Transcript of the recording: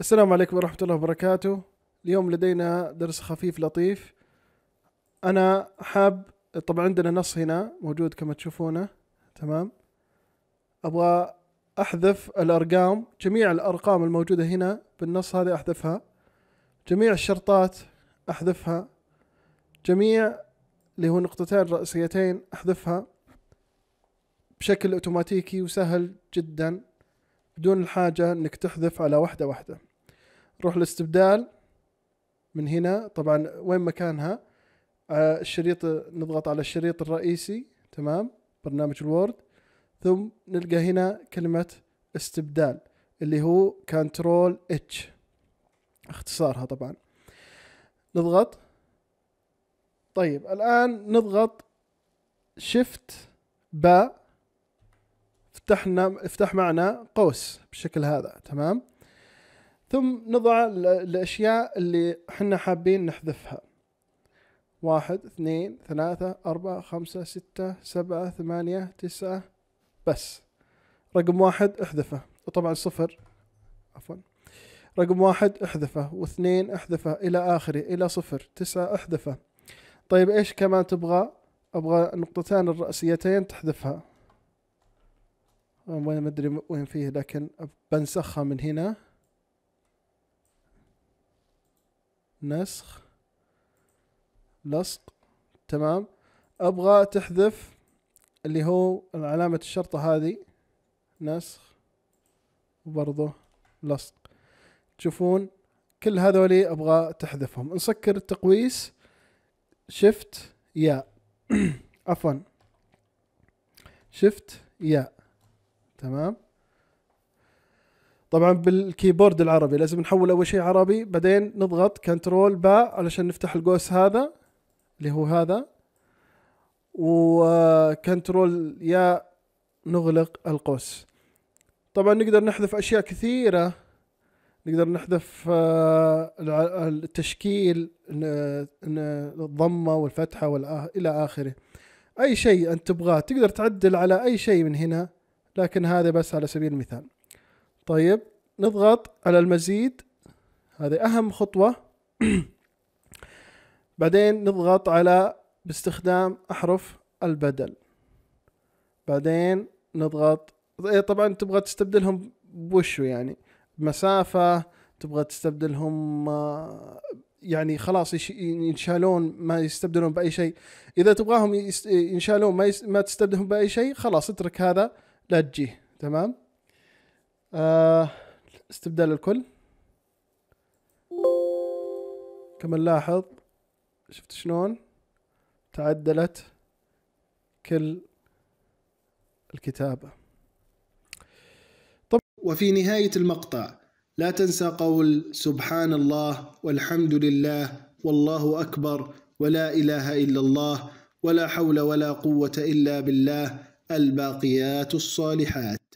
السلام عليكم ورحمة الله وبركاته اليوم لدينا درس خفيف لطيف أنا حاب طبعا عندنا نص هنا موجود كما تشوفونه تمام أبغى أحذف الأرقام جميع الأرقام الموجودة هنا بالنص هذا أحذفها جميع الشرطات أحذفها جميع اللي هو نقطتين رئيسيتين أحذفها بشكل أوتوماتيكي وسهل جدا بدون الحاجة انك تحذف على واحدة واحدة روح الاستبدال من هنا طبعا وين مكانها آه الشريط نضغط على الشريط الرئيسي تمام برنامج الوورد ثم نلقى هنا كلمة استبدال اللي هو كنترول اتش اختصارها طبعا نضغط طيب الآن نضغط شيفت باء افتحنا افتح معنا قوس بالشكل هذا تمام ثم نضع الاشياء اللي احنا حابين نحذفها واحد اثنين ثلاثة أربعة خمسة ستة سبعة ثمانية تسعة بس رقم واحد احذفه وطبعا صفر عفوا رقم واحد احذفه واثنين احذفه إلى آخره إلى صفر تسعة احذفه طيب إيش كمان تبغى أبغى النقطتين الرأسيتين تحذفها وين ما ادري وين فيه لكن بنسخها من هنا نسخ لصق تمام ابغى تحذف اللي هو علامة الشرطة هذه نسخ وبرضه لصق تشوفون كل هذولي ابغى تحذفهم نسكر التقويس شفت يا عفوا شفت يا تمام طبعا بالكيبورد العربي لازم نحول اول شيء عربي بعدين نضغط كنترول باء علشان نفتح القوس هذا اللي هو هذا وكنترول يا نغلق القوس طبعا نقدر نحذف اشياء كثيره نقدر نحذف آه، التشكيل الضمه والفتحه والى اخره اي شيء انت تبغاه تقدر تعدل على اي شيء من هنا لكن هذا بس على سبيل المثال طيب نضغط على المزيد هذه أهم خطوة بعدين نضغط على باستخدام أحرف البدل بعدين نضغط إيه، طبعا تبغى تستبدلهم بوشو يعني بمسافة تبغى تستبدلهم آه، يعني خلاص ينشالون ما يستبدلون بأي شيء إذا تبغاهم ينشالون ما, ما تستبدلهم بأي شيء خلاص اترك هذا لا تجيه تمام آه، استبدال الكل كما نلاحظ شفت شلون تعدلت كل الكتابة طب وفي نهاية المقطع لا تنسى قول سبحان الله والحمد لله والله أكبر ولا إله إلا الله ولا حول ولا قوة إلا بالله الباقيات الصالحات